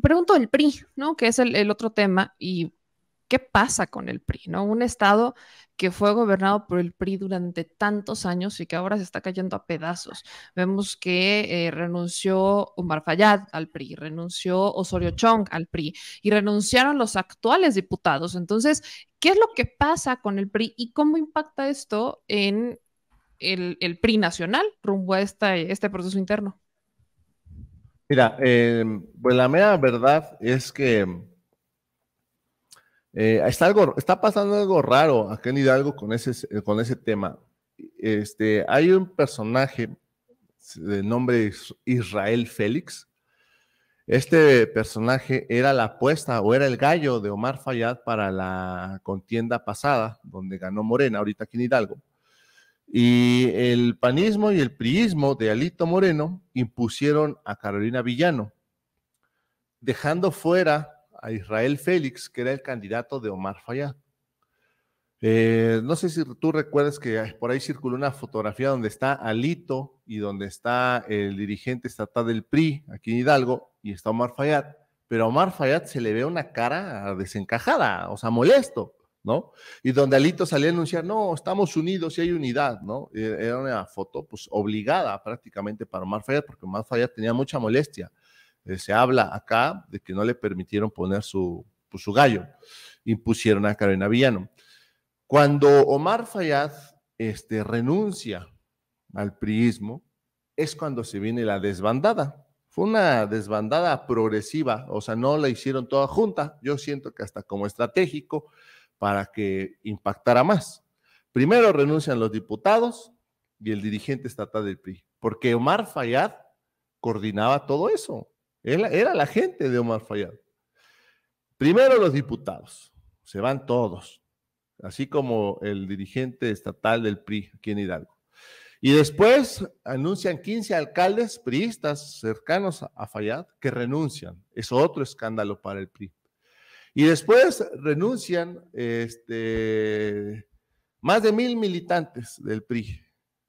pregunto el PRI, ¿no? Que es el, otro tema y qué pasa con el PRI, ¿no? Un estado que fue gobernado por el PRI durante tantos años y que ahora se está cayendo a pedazos. Vemos que eh, renunció Omar Fayad al PRI, renunció Osorio Chong al PRI y renunciaron los actuales diputados. Entonces, ¿qué es lo que pasa con el PRI y cómo impacta esto en el, PRI nacional rumbo a este proceso interno? Mira, em, pues la mera verdad es que eh, está, algo, está pasando algo raro aquí en Hidalgo con ese, con ese tema. Este, hay un personaje de nombre Israel Félix. Este personaje era la apuesta o era el gallo de Omar Fayad para la contienda pasada, donde ganó Morena, ahorita aquí en Hidalgo. Y el panismo y el priismo de Alito Moreno impusieron a Carolina Villano, dejando fuera a Israel Félix, que era el candidato de Omar Fayad. Eh, no sé si tú recuerdas que por ahí circuló una fotografía donde está Alito y donde está el dirigente estatal del PRI, aquí en Hidalgo, y está Omar Fayad. Pero a Omar Fayad se le ve una cara desencajada, o sea, molesto. ¿no? Y donde Alito salía a anunciar, no, estamos unidos y hay unidad, ¿no? E-, era una foto pues obligada prácticamente para Omar Fayad, porque Omar Fayad tenía mucha molestia. Eh, se habla acá de que no le permitieron poner su, pues, su gallo, impusieron a Carolina Villano. Cuando Omar Fayad este, renuncia al priismo, es cuando se viene la desbandada. Fue una desbandada progresiva, o sea, no la hicieron toda junta. Yo siento que hasta como estratégico, para que impactara más. Primero renuncian los diputados y el dirigente estatal del PRI, porque Omar Fayad coordinaba todo eso. Él, era la gente de Omar Fayad. Primero los diputados, se van todos, así como el dirigente estatal del PRI aquí en Hidalgo. Y después anuncian 15 alcaldes priistas cercanos a Fayad que renuncian. Es otro escándalo para el PRI. Y después renuncian este, más de mil militantes del PRI,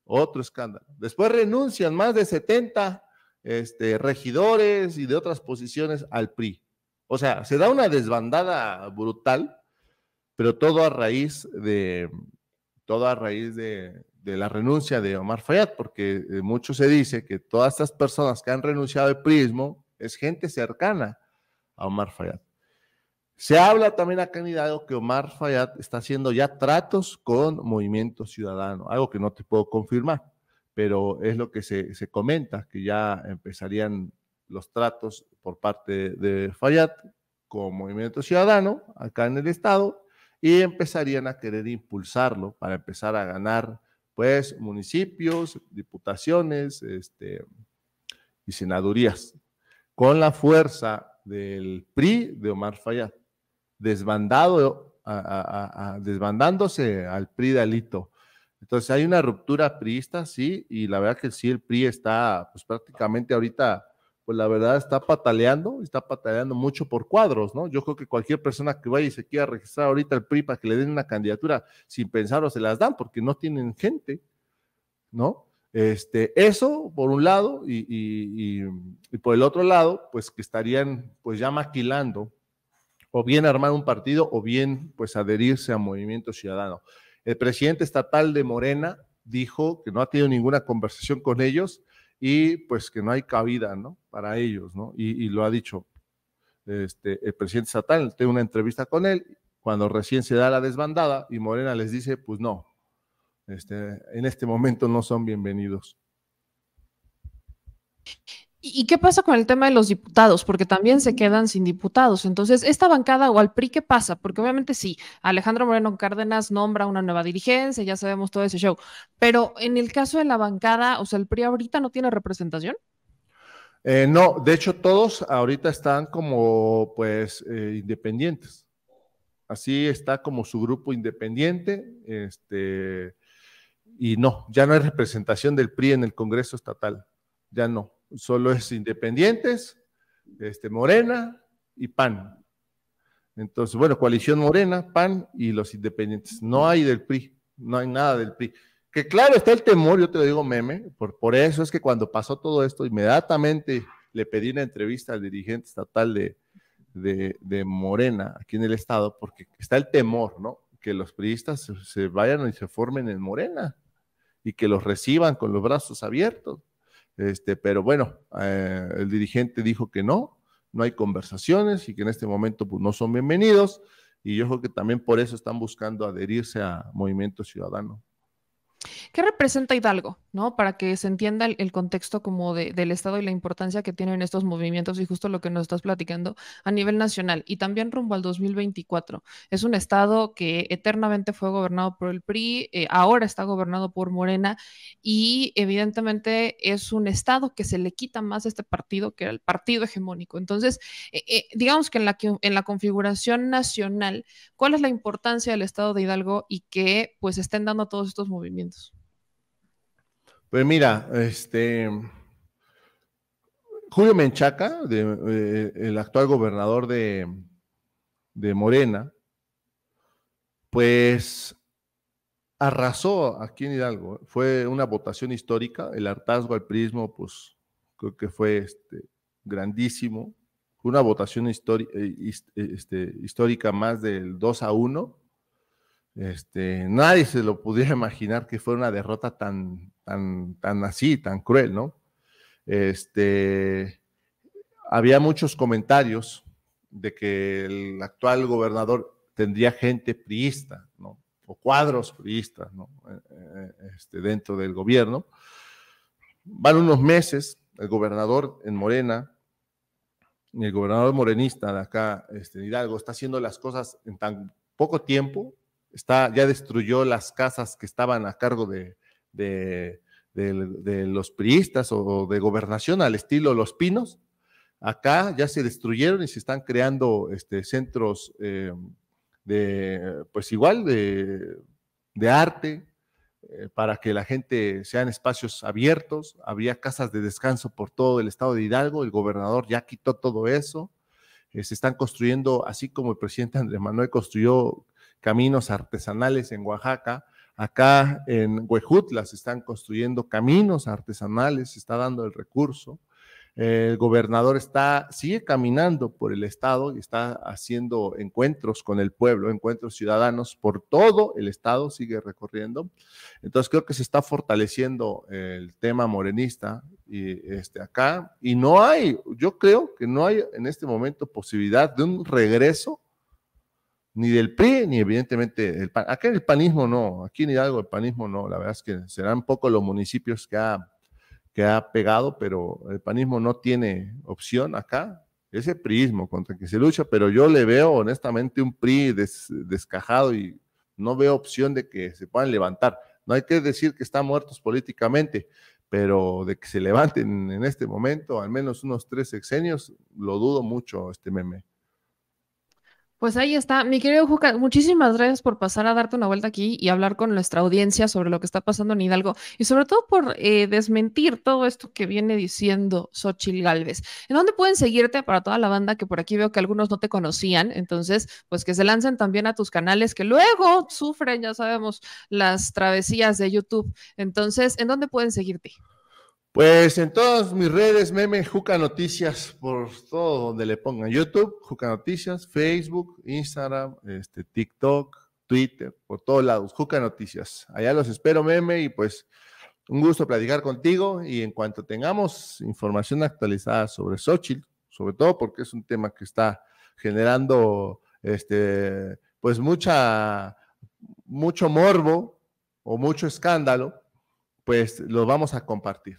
otro escándalo. Después renuncian más de 70 este, regidores y de otras posiciones al PRI. O sea, se da una desbandada brutal, pero todo a raíz de, todo a raíz de, la renuncia de Omar Fayad, porque eh, mucho se dice que todas estas personas que han renunciado al PRI es gente cercana a Omar Fayad. Se habla también acá en Hidalgo que Omar Fayad está haciendo ya tratos con Movimiento Ciudadano, algo que no te puedo confirmar, pero es lo que se, comenta, que ya empezarían los tratos por parte de Fayad con Movimiento Ciudadano acá en el Estado y empezarían a querer impulsarlo para empezar a ganar pues municipios, diputaciones este, y senadurías con la fuerza del PRI de Omar Fayad desbandado, desbandándose al PRI Alito Entonces hay una ruptura priista, sí, y la verdad que sí, el PRI está pues prácticamente ahorita, pues la verdad está pataleando, está pataleando mucho por cuadros, ¿no? Yo creo que cualquier persona que vaya y se quiera registrar ahorita al PRI para que le den una candidatura sin pensarlo se las dan porque no tienen gente, ¿no? Este, eso por un lado y, y por el otro lado, pues que estarían pues ya maquilando o bien armar un partido o bien pues adherirse a Movimiento Ciudadano. El presidente estatal de Morena dijo que no ha tenido ninguna conversación con ellos y pues que no hay cabida, ¿no? Para ellos, ¿no? Y, lo ha dicho este, el presidente estatal, tengo una entrevista con él, cuando recién se da la desbandada y Morena les dice, pues no, este, en este momento no son bienvenidos. ¿Y qué pasa con el tema de los diputados? Porque también se quedan sin diputados. Entonces, ¿esta bancada o al PRI qué pasa? Porque obviamente sí, Alejandro Moreno Cárdenas nombra una nueva dirigencia, ya sabemos todo ese show. Pero en el caso de la bancada, o sea, ¿el PRI ahorita no tiene representación? Eh, no, de hecho todos ahorita están como pues eh, independientes. Así está como su grupo independiente, este, y no, ya no hay representación del PRI en el Congreso Estatal, ya no solo es Independientes, este, Morena y PAN. Entonces, bueno, coalición Morena, PAN y los Independientes. No hay del PRI, no hay nada del PRI. Que claro, está el temor, yo te lo digo meme, por, eso es que cuando pasó todo esto, inmediatamente le pedí una entrevista al dirigente estatal de, de, Morena aquí en el estado, porque está el temor, ¿no? Que los priistas se vayan y se formen en Morena y que los reciban con los brazos abiertos. Este, pero bueno, eh, el dirigente dijo que no, no hay conversaciones y que en este momento pues, no son bienvenidos. Y yo creo que también por eso están buscando adherirse a Movimiento Ciudadano. ¿Qué representa Hidalgo? ¿no? Para que se entienda el, contexto como de, del Estado y la importancia que tienen estos movimientos y justo lo que nos estás platicando a nivel nacional y también rumbo al 2024. Es un Estado que eternamente fue gobernado por el PRI, eh, ahora está gobernado por Morena y evidentemente es un Estado que se le quita más a este partido que era el partido hegemónico. Entonces, eh, eh, digamos que en, la, en la configuración nacional, ¿cuál es la importancia del Estado de Hidalgo y que pues estén dando todos estos movimientos? Pues mira, este Julio Menchaca, eh, el actual gobernador de, Morena, pues arrasó aquí en Hidalgo. ¿eh? Fue una votación histórica. El hartazgo al prismo, pues creo que fue este, grandísimo. Fue una votación eh, este, histórica más del 2 a 1. Este, nadie se lo pudiera imaginar que fue una derrota tan, tan, tan así, tan cruel, ¿no? Este, había muchos comentarios de que el actual gobernador tendría gente priista, ¿no? O cuadros priistas, ¿no? Eh, eh, eh, este, dentro del gobierno. Van unos meses, el gobernador en Morena, el gobernador morenista de acá, este, Hidalgo, está haciendo las cosas en tan poco tiempo ya destruyó las casas que estaban a cargo de, de, los priistas o de gobernación al estilo Los Pinos. Acá ya se destruyeron y se están creando este, centros eh, de, pues igual, de, arte, eh, para que la gente sean espacios abiertos. Había casas de descanso por todo el estado de Hidalgo. El gobernador ya quitó todo eso. Eh, se están construyendo, así como el presidente Andrés Manuel construyó caminos artesanales en Oaxaca. Acá en Huejutla se están construyendo caminos artesanales, se está dando el recurso. El gobernador está, sigue caminando por el estado y está haciendo encuentros con el pueblo, encuentros ciudadanos por todo el estado, sigue recorriendo. Entonces creo que se está fortaleciendo el tema morenista y este, acá. Y no hay, yo creo que no hay en este momento posibilidad de un regreso ni del PRI, ni evidentemente el Acá en el panismo no, aquí ni algo el panismo no, la verdad es que serán poco los municipios que ha, que ha pegado, pero el panismo no tiene opción acá. Ese priismo contra el que se lucha, pero yo le veo honestamente un PRI descajado y no veo opción de que se puedan levantar. No hay que decir que están muertos políticamente, pero de que se levanten en este momento, al menos unos tres sexenios, lo dudo mucho, este meme. Pues ahí está. Mi querido Juca, muchísimas gracias por pasar a darte una vuelta aquí y hablar con nuestra audiencia sobre lo que está pasando en Hidalgo y sobre todo por eh, desmentir todo esto que viene diciendo Xochil Galvez. ¿En dónde pueden seguirte para toda la banda que por aquí veo que algunos no te conocían? Entonces, pues que se lancen también a tus canales que luego sufren, ya sabemos, las travesías de YouTube. Entonces, ¿en dónde pueden seguirte? Pues en todas mis redes, meme, Juca Noticias, por todo donde le pongan. YouTube, Juca Noticias, Facebook, Instagram, este, TikTok, Twitter, por todos lados, Juca Noticias. Allá los espero, meme, y pues un gusto platicar contigo. Y en cuanto tengamos información actualizada sobre Xochitl, sobre todo porque es un tema que está generando este, pues mucha, mucho morbo o mucho escándalo pues lo vamos a compartir.